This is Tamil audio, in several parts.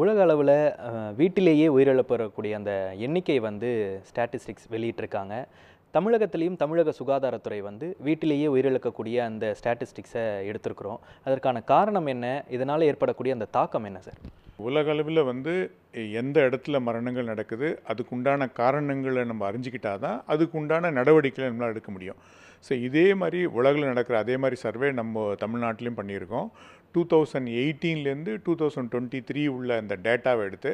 உலக அளவில் வீட்டிலேயே உயிரிழப்பறக்கூடிய அந்த எண்ணிக்கை வந்து ஸ்டாட்டிஸ்டிக்ஸ் வெளியிட்டிருக்காங்க தமிழகத்திலையும் தமிழக சுகாதாரத்துறை வந்து வீட்டிலேயே உயிரிழக்கக்கூடிய அந்த ஸ்டாட்டிஸ்டிக்ஸை எடுத்திருக்கிறோம் அதற்கான காரணம் என்ன இதனால் ஏற்படக்கூடிய அந்த தாக்கம் என்ன சார் உலக அளவில் வந்து எந்த இடத்துல மரணங்கள் நடக்குது அதுக்குண்டான காரணங்களை நம்ம அறிஞ்சிக்கிட்டா தான் அதுக்குண்டான நடவடிக்கைகளை நம்மளால் எடுக்க முடியும் ஸோ இதே மாதிரி உலகில் நடக்கிற அதே மாதிரி சர்வே நம்ம தமிழ்நாட்டிலையும் பண்ணியிருக்கோம் டூ தௌசண்ட் எயிட்டீன்லேருந்து டூ தௌசண்ட் டுவெண்ட்டி த்ரீ உள்ள அந்த டேட்டாவை எடுத்து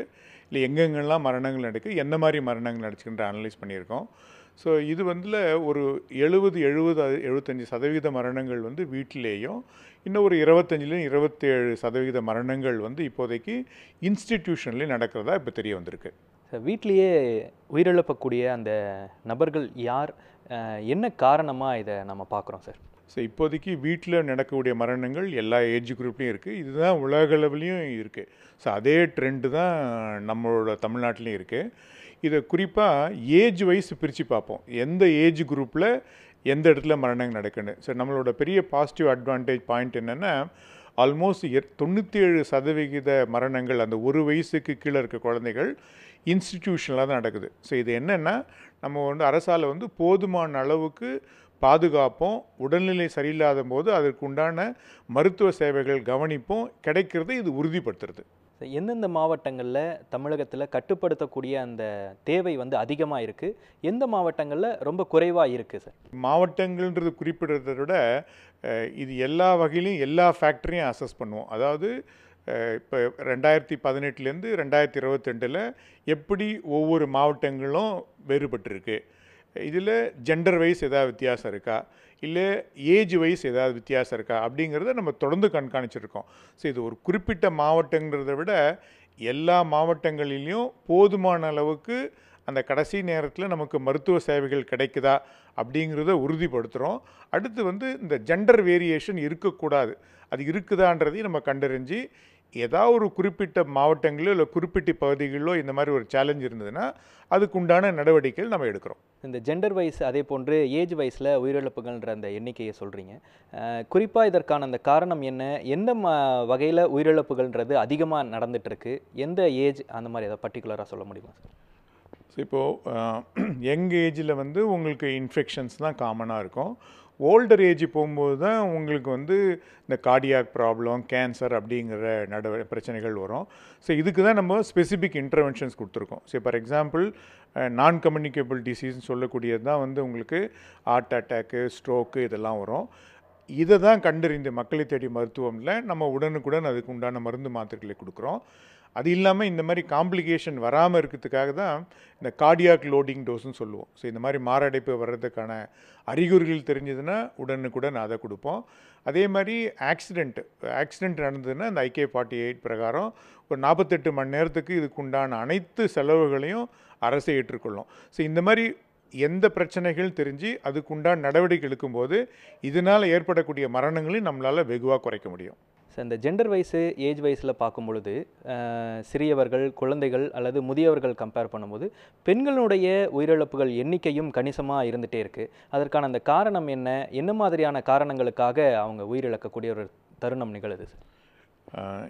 இல்லை எங்கெங்கெல்லாம் மரணங்கள் நடக்குது எந்த மாதிரி மரணங்கள் நடச்சுக்கின்ற அனலைஸ் பண்ணியிருக்கோம் ஸோ இது வந்து ஒரு எழுபது எழுபது எழுபத்தஞ்சி சதவீத மரணங்கள் வந்து வீட்டிலேயும் இன்னும் ஒரு இருபத்தஞ்சிலையும் இருபத்தேழு சதவீத மரணங்கள் வந்து இப்போதைக்கு இன்ஸ்டிடியூஷன்லேயும் நடக்கிறதா இப்போ தெரிய வந்திருக்கு வீட்டிலேயே உயிரிழப்பக்கூடிய அந்த நபர்கள் யார் என்ன காரணமாக இதை நம்ம பார்க்குறோம் சார் ஸோ இப்போதைக்கு வீட்டில் நடக்கக்கூடிய மரணங்கள் எல்லா ஏஜ் குரூப்லேயும் இருக்குது இதுதான் உலகளவுலேயும் இருக்குது ஸோ அதே ட்ரெண்டு தான் நம்மளோட தமிழ்நாட்டிலையும் இருக்குது இதை குறிப்பாக ஏஜ் வைஸ் பிரித்து பார்ப்போம் எந்த ஏஜ் குரூப்பில் எந்த இடத்துல மரணங்கள் நடக்குன்னு ஸோ நம்மளோட பெரிய பாசிட்டிவ் அட்வான்டேஜ் பாயிண்ட் என்னென்னா ஆல்மோஸ்ட் தொண்ணூற்றி ஏழு சதவிகித மரணங்கள் அந்த ஒரு வயசுக்கு கீழே இருக்க குழந்தைகள் இன்ஸ்டிடியூஷனலாக தான் நடக்குது ஸோ இது என்னென்னா நம்ம வந்து அரசால் வந்து போதுமான அளவுக்கு பாதுகாப்போம் உடல்நிலை சரியில்லாத போது அதற்கு உண்டான மருத்துவ சேவைகள் கவனிப்போம் கிடைக்கிறத இது உறுதிப்படுத்துறது எந்தெந்த மாவட்டங்களில் தமிழகத்தில் கட்டுப்படுத்தக்கூடிய அந்த தேவை வந்து அதிகமாக இருக்குது எந்த மாவட்டங்களில் ரொம்ப குறைவாக இருக்குது சார் மாவட்டங்கள்ன்றது குறிப்பிடுறத விட இது எல்லா வகையிலையும் எல்லா ஃபேக்டரியும் அசஸ் பண்ணுவோம் அதாவது இப்போ ரெண்டாயிரத்தி பதினெட்டுலேருந்து ரெண்டாயிரத்தி இருபத்தெண்டில் எப்படி ஒவ்வொரு மாவட்டங்களும் வேறுபட்டிருக்கு இதில் ஜெண்டர் வைஸ் ஏதாவது வித்தியாசம் இருக்கா இல்லை ஏஜ் வைஸ் ஏதாவது வித்தியாசம் இருக்கா அப்படிங்கிறத நம்ம தொடர்ந்து கண்காணிச்சிருக்கோம் ஸோ இது ஒரு குறிப்பிட்ட மாவட்டங்கிறத விட எல்லா மாவட்டங்களிலையும் போதுமான அளவுக்கு அந்த கடைசி நேரத்தில் நமக்கு மருத்துவ சேவைகள் கிடைக்குதா அப்படிங்கிறத உறுதிப்படுத்துகிறோம் அடுத்து வந்து இந்த ஜெண்டர் வேரியேஷன் இருக்கக்கூடாது அது இருக்குதான்றதையும் நம்ம கண்டறிஞ்சு ஏதாவது ஒரு குறிப்பிட்ட மாவட்டங்களோ இல்லை குறிப்பிட்ட பகுதிகளிலோ இந்த மாதிரி ஒரு சேலஞ்ச் இருந்ததுன்னா அதுக்கு உண்டான நடவடிக்கைகள் நம்ம எடுக்கிறோம் இந்த ஜெண்டர் வைஸ் அதே போன்று ஏஜ் வைஸில் உயிரிழப்புகள்ன்ற அந்த எண்ணிக்கையை சொல்கிறீங்க குறிப்பாக இதற்கான அந்த காரணம் என்ன எந்த ம வகையில் உயிரிழப்புகள்ன்றது அதிகமாக நடந்துகிட்ருக்கு எந்த ஏஜ் அந்த மாதிரி ஏதாவது பர்டிகுலராக சொல்ல முடியுமா சார் ஸோ இப்போது யங் ஏஜில் வந்து உங்களுக்கு இன்ஃபெக்ஷன்ஸ் தான் காமனாக இருக்கும் ஓல்டர் ஏஜ் போகும்போது தான் உங்களுக்கு வந்து இந்த கார்டியாக் ப்ராப்ளம் கேன்சர் அப்படிங்கிற நட பிரச்சனைகள் வரும் ஸோ இதுக்கு தான் நம்ம ஸ்பெசிஃபிக் இன்டர்வென்ஷன்ஸ் கொடுத்துருக்கோம் ஸோ ஃபார் எக்ஸாம்பிள் நான் கம்யூனிகேபிள் டிசீஸ்னு சொல்லக்கூடியது தான் வந்து உங்களுக்கு ஹார்ட் அட்டாக்கு ஸ்ட்ரோக்கு இதெல்லாம் வரும் இதை தான் கண்டறிந்து மக்களை தேடி மருத்துவமில் நம்ம உடனுக்குடன் அதுக்கு உண்டான மருந்து மாத்திரைகளை கொடுக்குறோம் அது இல்லாமல் இந்த மாதிரி காம்ப்ளிகேஷன் வராமல் இருக்கிறதுக்காக தான் இந்த கார்டியாக் லோடிங் டோஸ்ன்னு சொல்லுவோம் ஸோ இந்த மாதிரி மாரடைப்பு வர்றதுக்கான அறிகுறிகள் தெரிஞ்சதுன்னா உடனுக்குடன் அதை கொடுப்போம் அதே மாதிரி ஆக்சிடெண்ட் ஆக்சிடெண்ட் நடந்ததுன்னா இந்த ஐகே ஃபார்ட்டி எயிட் பிரகாரம் ஒரு நாற்பத்தெட்டு மணி நேரத்துக்கு இதுக்குண்டான அனைத்து செலவுகளையும் அரசை ஏற்றுக்கொள்ளும் ஸோ இந்த மாதிரி எந்த பிரச்சனைகள் தெரிஞ்சு அதுக்குண்டான நடவடிக்கை எடுக்கும்போது இதனால் ஏற்படக்கூடிய மரணங்களையும் நம்மளால் வெகுவாக குறைக்க முடியும் ஸோ இந்த ஜெண்டர் வைஸு ஏஜ் வைஸில் பார்க்கும் பொழுது சிறியவர்கள் குழந்தைகள் அல்லது முதியவர்கள் கம்பேர் பண்ணும்போது பெண்களுடைய உயிரிழப்புகள் எண்ணிக்கையும் கணிசமாக இருந்துகிட்டே இருக்குது அதற்கான அந்த காரணம் என்ன என்ன மாதிரியான காரணங்களுக்காக அவங்க உயிரிழக்கக்கூடிய ஒரு தருணம் நிகழுது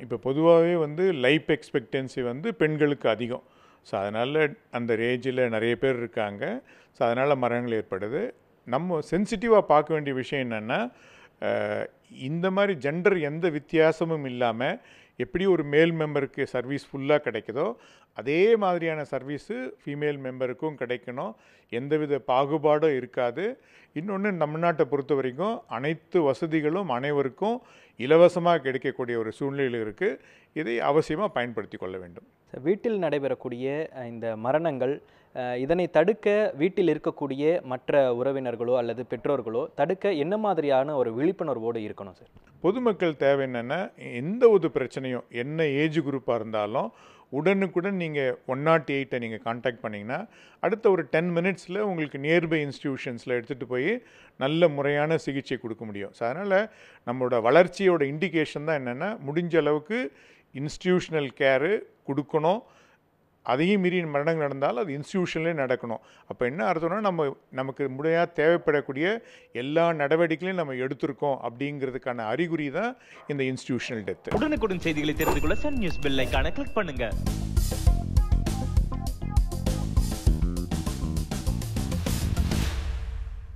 இப்போ பொதுவாகவே வந்து லைஃப் எக்ஸ்பெக்டன்சி வந்து பெண்களுக்கு அதிகம் ஸோ அதனால் அந்த ரேஜில் நிறைய பேர் இருக்காங்க ஸோ அதனால் மரணங்கள் ஏற்படுது நம்ம சென்சிட்டிவாக பார்க்க வேண்டிய விஷயம் என்னென்னா இந்த மாதிரி ஜெண்டர் எந்த வித்தியாசமும் இல்லாமல் எப்படி ஒரு மேல் மெம்பருக்கு சர்வீஸ் ஃபுல்லாக கிடைக்குதோ அதே மாதிரியான சர்வீஸு ஃபீமேல் மெம்பருக்கும் கிடைக்கணும் எந்தவித பாகுபாடும் இருக்காது இன்னொன்று நம்ம நாட்டை பொறுத்த வரைக்கும் அனைத்து வசதிகளும் அனைவருக்கும் இலவசமாக கிடைக்கக்கூடிய ஒரு சூழ்நிலையில் இருக்குது இதை அவசியமாக பயன்படுத்தி கொள்ள வேண்டும் வீட்டில் நடைபெறக்கூடிய இந்த மரணங்கள் இதனை தடுக்க வீட்டில் இருக்கக்கூடிய மற்ற உறவினர்களோ அல்லது பெற்றோர்களோ தடுக்க என்ன மாதிரியான ஒரு விழிப்புணர்வோடு இருக்கணும் சார் பொதுமக்கள் தேவை என்னென்னா எந்த ஒரு பிரச்சனையும் என்ன ஏஜ் குரூப்பாக இருந்தாலும் உடனுக்குடன் நீங்கள் ஒன் நாட் oh எயிட்டை நீங்கள் காண்டாக்ட் பண்ணிங்கன்னா அடுத்த ஒரு டென் மினிட்ஸில் உங்களுக்கு நியர்பை இன்ஸ்டியூஷன்ஸில் எடுத்துகிட்டு போய் நல்ல முறையான சிகிச்சை கொடுக்க முடியும் ஸோ அதனால் நம்மளோட வளர்ச்சியோட இண்டிகேஷன் தான் என்னென்னா முடிஞ்ச அளவுக்கு இன்ஸ்டியூஷனல் கேரு கொடுக்கணும் அதையும் மீறி மரணங்கள் நடந்தால் அது இன்ஸ்டியூஷன்லேயே நடக்கணும் அப்போ என்ன அர்த்தம்னா நம்ம நமக்கு முறையாக தேவைப்படக்கூடிய எல்லா நடவடிக்கைகளையும் நம்ம எடுத்திருக்கோம் அப்படிங்கிறதுக்கான அறிகுறி தான் இந்த இன்ஸ்டியூஷனல் டெத் உடனுக்குடன் செய்திகளை தெரிந்து கொள்ள சன் நியூஸ் பெல் கிளிக் பண்ணுங்கள்